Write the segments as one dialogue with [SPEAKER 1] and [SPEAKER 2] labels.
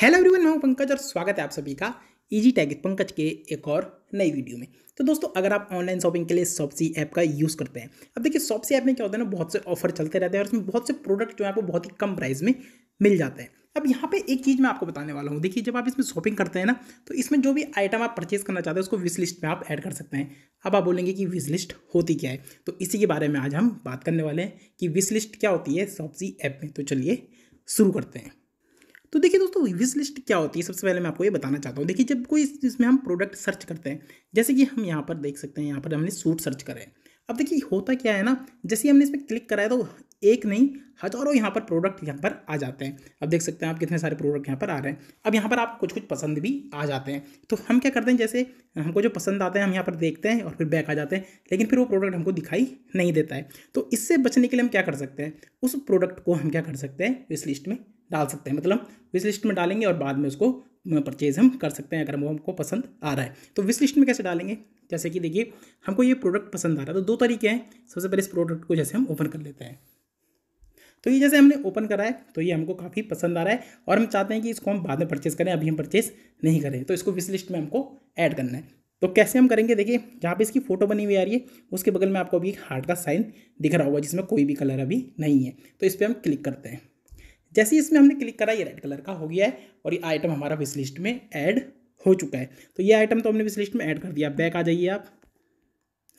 [SPEAKER 1] hello everyone मैं हूं पंकज और स्वागत है आप सभी का इजी टैग पंकज के एक और नई वीडियो में तो दोस्तों अगर आप ऑनलाइन शॉपिंग के लिए सॉपसी ऐप का यूज़ करते हैं अब देखिए सॉपसी ऐप में क्या होता है ना बहुत से ऑफर चलते रहते हैं और उसमें बहुत से प्रोडक्ट जो है आपको बहुत ही कम प्राइस में मिल जाते हैं अब यहाँ पे एक चीज़ मैं आपको बताने वाला हूँ देखिए जब आप इसमें शॉपिंग करते हैं ना तो इसमें जो भी आइटम आप परचेज करना चाहते हैं उसको विश लिस्ट में आप ऐड कर सकते हैं अब आप बोलेंगे कि विश लिस्ट होती क्या है तो इसी के बारे में आज हम बात करने वाले हैं कि विश लिस्ट क्या होती है सॉपसी ऐप में तो चलिए शुरू करते हैं तो देखिए दोस्तों विश लिस्ट क्या होती है सबसे पहले मैं आपको ये बताना चाहता हूँ देखिए जब कोई इसमें हम प्रोडक्ट सर्च करते हैं जैसे कि हम यहाँ पर देख सकते हैं यहाँ पर हमने सूट सर्च करा है अब देखिए होता क्या है ना जैसे हमने इस पर क्लिक कराया तो एक नहीं हजारों यहाँ पर प्रोडक्ट यहाँ पर आ जाते हैं अब देख सकते हैं आप कितने सारे प्रोडक्ट यहाँ पर आ रहे हैं अब यहाँ पर आप कुछ कुछ पसंद भी आ जाते हैं तो हम क्या करते हैं जैसे हमको जो पसंद आते हैं हम यहाँ पर देखते हैं और फिर बैक आ जाते हैं लेकिन फिर वो प्रोडक्ट हमको दिखाई नहीं देता है तो इससे बचने के लिए हम क्या कर सकते हैं उस प्रोडक्ट को हम क्या कर सकते हैं इस लिस्ट में डाल सकते हैं मतलब विश लिस्ट में डालेंगे और बाद में उसको परचेज हम कर सकते हैं अगर वो हमको पसंद आ रहा है तो विश लिस्ट में कैसे डालेंगे जैसे कि देखिए हमको ये प्रोडक्ट पसंद आ रहा है तो दो तरीके हैं सबसे पहले इस प्रोडक्ट को जैसे हम ओपन कर लेते हैं तो ये जैसे हमने ओपन करा है तो ये हमको काफ़ी पसंद आ रहा है और हम चाहते हैं कि इसको हम बाद में परचेज़ करें अभी हम परचेज़ नहीं करें तो इसको विश लिस्ट में हमको ऐड करना है तो कैसे हम करेंगे देखिए जहाँ पे इसकी फ़ोटो बनी हुई आ रही है उसके बगल में आपको अभी एक हार्ट का साइन दिख रहा होगा जिसमें कोई भी कलर अभी नहीं है तो इस पर हम क्लिक करते हैं जैसे ही इसमें हमने क्लिक करा ये रेड कलर का हो गया है और ये आइटम हमारा विश लिस्ट में ऐड हो चुका है तो ये आइटम तो हमने विश लिस्ट में ऐड कर दिया बैक आ जाइए आप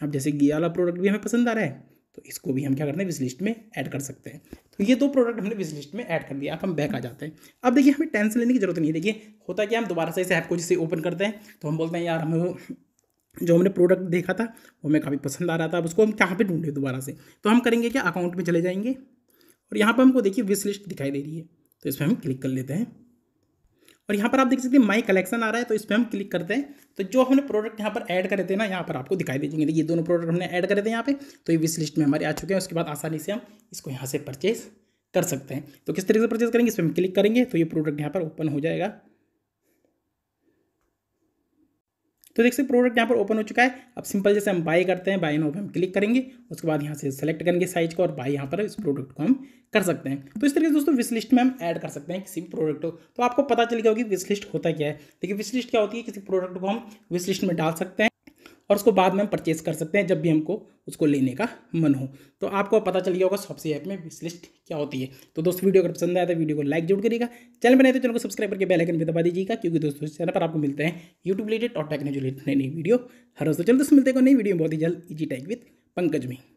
[SPEAKER 1] अब जैसे ये वाला प्रोडक्ट भी हमें पसंद आ रहा है तो इसको भी हम क्या करते हैं विश लिस्ट में ऐड कर सकते हैं तो ये दो प्रोडक्ट हमने विश लिस्ट में ऐड कर दिया आप हम बैक आ जाते हैं अब देखिए हमें टेंशन लेने की जरूरत नहीं है देखिए होता क्या हम दोबारा से इस ऐप को जैसे ओपन करते हैं तो हम बोलते हैं यार हमें जो हमने प्रोडक्ट देखा था वो हमें काफ़ी पसंद आ रहा था अब उसको हम कहाँ पे ढूंढें दोबारा से तो हम करेंगे क्या अकाउंट में चले जाएंगे और यहाँ पर हमको देखिए विश लिस्ट दिखाई दे रही है तो इस पर हम क्लिक कर लेते हैं और यहाँ पर आप देख सकते हैं माई कलेक्शन आ रहा है तो इस पर हम क्लिक करते हैं तो जो हमने प्रोडक्ट यहाँ पर ऐड करे थे ना यहाँ पर आपको दिखाई दे देंगे ये दोनों प्रोडक्ट हमने ऐड करे थे यहाँ पे तो ये विश लिस्ट में हमारे आ चुके हैं उसके बाद आसानी से हम इसको यहाँ से परचेज कर सकते हैं तो किस तरीके से परचेज करेंगे इस पर हम क्लिक करेंगे तो ये प्रोडक्ट यहाँ पर ओपन हो जाएगा तो देख सकते प्रोडक्ट यहाँ पर ओपन हो चुका है अब सिंपल जैसे हम बाई करते हैं बाई नो हम क्लिक करेंगे उसके बाद यहाँ से सेलेक्ट करेंगे साइज को और बाई यहाँ पर इस प्रोडक्ट को हम कर सकते हैं तो इस तरीके से दोस्तों विश में हम ऐड कर सकते हैं किसी भी प्रोडक्ट को तो आपको पता चल गया होगी विश होता क्या है देखिए विश क्या होती है किसी प्रोडक्ट को हम विश लिस्ट में डाल सकते हैं और उसको बाद में हम परचेज कर सकते हैं जब भी हमको उसको लेने का मन हो तो आपको पता चल गया होगा सबसे ऐप में विशलिस्ट क्या होती है तो दोस्तों वीडियो अगर पसंद आया तो वीडियो को लाइक जरूर करिएगा चैनल बनाए तो चैनल को सब्सक्राइब करके बेल आइकन भी दबा दीजिएगा क्योंकि दोस्तों चैनल पर आपको मिलते हैं यूट्यूब रिलेटेड और टेक्नोलॉजी रिलेटेड नई नई वीडियो हर रोज तो चलो दोस्तों मिलते हैं नई वीडियो बहुत ही जल्द इजी टाइक विद पंकज में